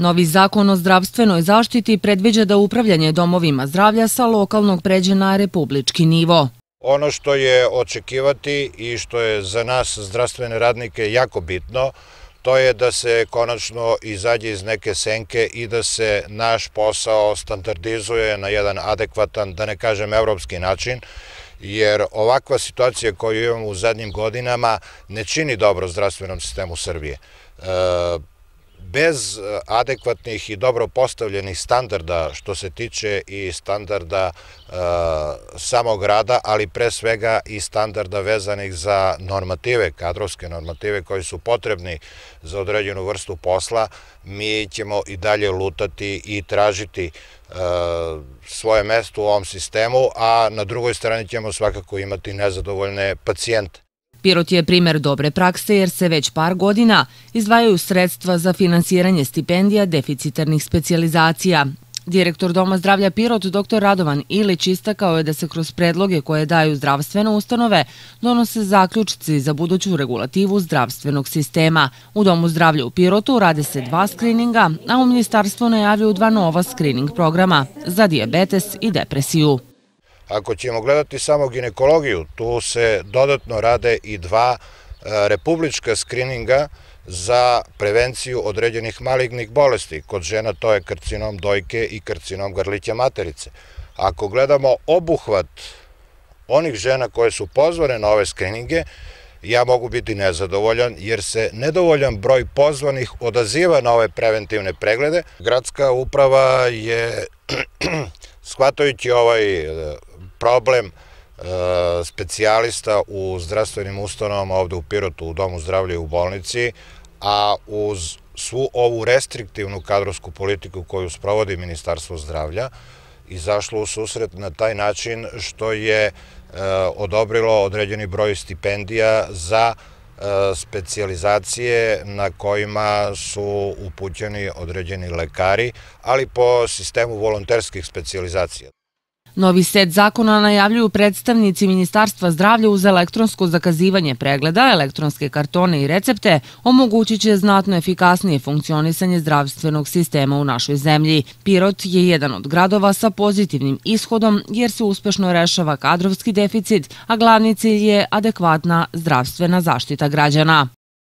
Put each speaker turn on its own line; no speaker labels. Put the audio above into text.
Novi zakon o zdravstvenoj zaštiti predviđa da upravljanje domovima zdravlja sa lokalnog pređe na republički nivo.
Ono što je očekivati i što je za nas zdravstvene radnike jako bitno, to je da se konačno izađe iz neke senke i da se naš posao standardizuje na jedan adekvatan, da ne kažem evropski način, jer ovakva situacija koju imamo u zadnjim godinama ne čini dobro zdravstvenom sistemu Srbije. E, bez eh, adekvatnih i dobro postavljenih standarda što se tiče i standarda e, samog rada, ali pre svega i standarda vezanih za normative, kadrovske normative koji su potrebni za određenu vrstu posla, mi ćemo i dalje lutati i tražiti e, svoje mesto u ovom sistemu, a na drugoj strani ćemo svakako imati nezadovoljne pacijente.
Pirot je primer dobre prakse jer se već par godina izdvajaju sredstva za finansiranje stipendija deficitarnih specializacija. Direktor Doma zdravlja Pirot, dr. Radovan Ilić, istakao je da se kroz predloge koje daju zdravstvene ustanove donose zaključci za buduću regulativu zdravstvenog sistema. U Domu zdravlja u Pirotu rade se dva skrininga, a u ministarstvu najavljuju dva nova skrining programa za diabetes i depresiju.
Ako ćemo gledati samo ginekologiju, tu se dodatno rade i dva e, republička skrininga za prevenciju određenih malignih bolesti. Kod žena to je karcinom dojke i karcinom grlića materice. Ako gledamo obuhvat onih žena koje su pozvane na ove skrininge, ja mogu biti nezadovoljan jer se nedovoljan broj pozvanih odaziva na ove preventivne preglede. Gradska uprava je, shvatajući ovaj e, problem e, specijalista u zdravstvenim ustanovama ovde u Pirotu, u Domu zdravlja i u bolnici, a uz svu ovu restriktivnu kadrovsku politiku koju sprovodi Ministarstvo zdravlja, izašlo u susret na taj način što je e, odobrilo određeni broj stipendija za e, specijalizacije na kojima su upućeni određeni lekari, ali po sistemu volonterskih specijalizacija.
Novi set zakona najavljuju predstavnici Ministarstva zdravlja uz elektronsko zakazivanje pregleda, elektronske kartone i recepte, omogućiće znatno efikasnije funkcionisanje zdravstvenog sistema u našoj zemlji. Pirot je jedan od gradova sa pozitivnim ishodom jer se uspešno rešava kadrovski deficit, a glavni cilj je adekvatna zdravstvena zaštita građana.